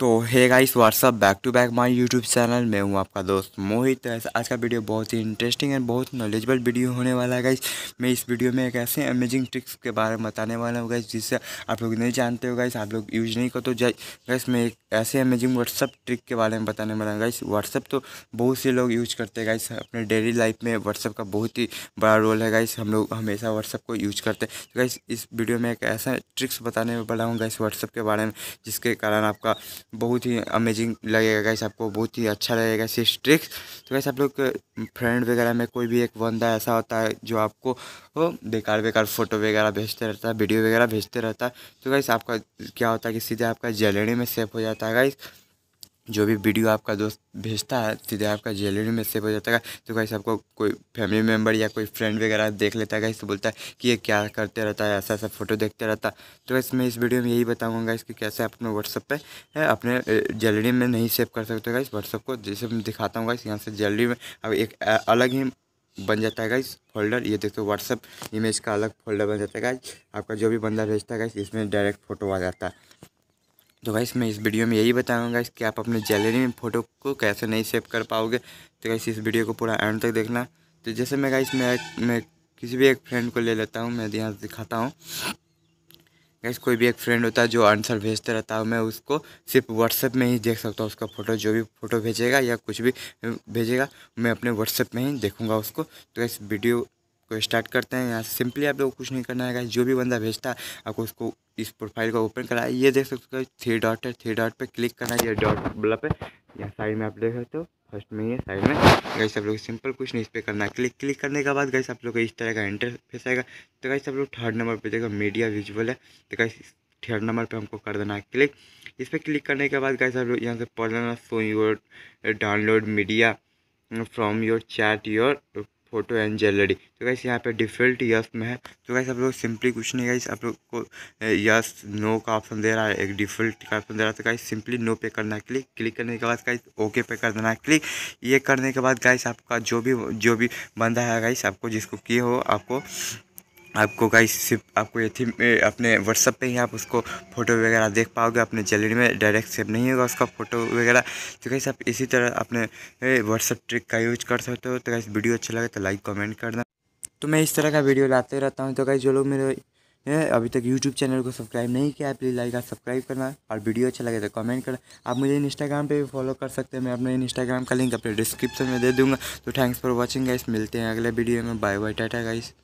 तो hey guys what's up back to back my YouTube channel मैं हूँ आपका दोस्त मोहित तो आज का वीडियो बहुत ही इंटरेस्टिंग एंड बहुत नॉलेजेबल वीडियो होने वाला है गाइस मैं इस वीडियो में एक ऐसे अमेजिंग ट्रिक्स के बारे में बताने वाला हूँ गाइस जिससे आप लोग नहीं जानते हो गाइस आप लोग यूज नहीं करते तो गाइस मैं एक ऐसे अमेजिंग व्हाट्सअप ट्रिक के बारे में बताने वाला हूँ गाइस व्हाट्सअप तो बहुत से लोग यूज करते हैं गाइस अपने डेली लाइफ में व्हाट्सअप का बहुत ही बड़ा रोल है गाइस हम लोग हमेशा व्हाट्सअप को यूज करते हैं तो गाइस इस वीडियो में एक ऐसा ट्रिक्स बताने वाला हूँ गाइस व्हाट्सअप के बारे में जिसके कारण आपका बहुत ही अमेजिंग लगेगा गैस आपको बहुत ही अच्छा लगेगा सिर्फ ट्रिक्स तो गैस आप लोग फ्रेंड वगैरह में कोई भी एक बंदा ऐसा होता है जो आपको वो बेकार बेकार फ़ोटो वगैरह भेजते रहता है वीडियो वगैरह भेजते रहता है तो गैस आपका क्या होता है कि सीधे आपका जलेड़ी में सेफ हो जाता है गैस जो भी वीडियो आपका दोस्त भेजता है सीधे आपका ज्वेलरी में सेव हो जाता है तो कहीं आपको कोई फैमिली मेम्बर या कोई फ्रेंड वगैरह देख लेता है गाइस तो बोलता है कि ये क्या करते रहता है ऐसा ऐसा फोटो देखते रहता तो वैसे मैं इस वीडियो में यही बताऊँगा इसकी कैसे आप अपने व्हाट्सअप पर अपने ज्वेलरी में नहीं सेव कर सकते इस व्हाट्सअप को जैसे मैं दिखाता हूँ इस यहाँ से ज्वेलरी में अब एक अलग ही बन जाता है इस फोल्डर ये देखते हो व्हाट्सअप इमेज का अलग फोल्डर बन जाता है आपका जो भी बंदा भेजता है इसमें डायरेक्ट फोटो आ जाता है तो गाइस मैं इस वीडियो में यही बताऊंगा कि आप अपने जैलरी में फ़ोटो को कैसे नहीं सेव कर पाओगे तो गाइस इस वीडियो को पूरा एंड तक देखना तो जैसे मैं गाइस मैं मैं किसी भी एक फ्रेंड को ले लेता हूँ मैं यहाँ दिखाता हूँ गाइस कोई भी एक फ्रेंड होता है जो आंसर भेजते रहता हूँ मैं उसको सिर्फ व्हाट्सएप में ही देख सकता हूँ उसका फ़ोटो जो भी फ़ोटो भेजेगा या कुछ भी भेजेगा मैं अपने व्हाट्सएप में ही देखूँगा उसको तो गाइस वीडियो को स्टार्ट करते हैं यहाँ सिंपली आप लोग कुछ नहीं करना है जो भी बंदा भेजता है आपको उसको इस प्रोफाइल को ओपन कराए ये देख सकते हो थ्री डॉट है थ्री डॉट पे क्लिक करना है ये डॉट वाला पे यहाँ साइड में आप देख सकते हो फर्स्ट में ये साइड में गई सब लोग सिंपल कुछ नहीं इस पर करना है क्लिक क्लिक करने के बाद गई सब लोग इस तरह का इंटरफेस आएगा तो गई सब लोग थर्ड नंबर पर देखो मीडिया विजुअल है तो गई थर्ड नंबर पर हमको कर देना है क्लिक इस पर क्लिक करने के बाद गैस आप लोग यहाँ से पढ़ लेना so your download media from your chat your photo and jewellery तो गैस यहाँ पे डिफ़ॉल्ट यस में है तो गैस आप लोग सिंपली कुछ नहीं गैस आप लोग को यस नो का ऑप्शन दे रहा है एक डिफ़ल्ट का ऑप्शन दे रहा है तो गाइस सिंपली नो पे करना है क्लिक क्लिक करने के बाद गाइस ओके पे कर देना है क्लिक ये करने के बाद गाइस आपका जो भी जो भी बंदा है गाइस आपको जिसको किए हो आपको आपको गाइस सिर्फ आपको ये थी अपने व्हाट्सअप पे ही आप उसको फोटो वगैरह देख पाओगे अपने जैलरी में डायरेक्ट सेव नहीं होगा उसका फोटो वगैरह तो गाइस आप इसी तरह अपने व्हाट्सअप ट्रिक का यूज कर सकते हो तो गाइस वीडियो अच्छा लगे तो लाइक कमेंट करना तो मैं इस तरह का वीडियो लाते रहता हूँ तो गाइस जो लोग मेरे अभी तक यूट्यूब चैनल को सब्सक्राइब नहीं किया प्लीज़ लाइक और सब्सक्राइब करना और वीडियो अच्छा लगे तो कमेंट करना आप मुझे इंस्टाग्राम पर भी फॉलो कर सकते हैं मैं अपने इंस्टाग्राम का लिंक अपने डिस्क्रिप्शन में दे दूँगा तो थैंक्स फॉर वॉचिंग गाइस मिलते हैं अगले वीडियो में बाय बाय टाटा गाइस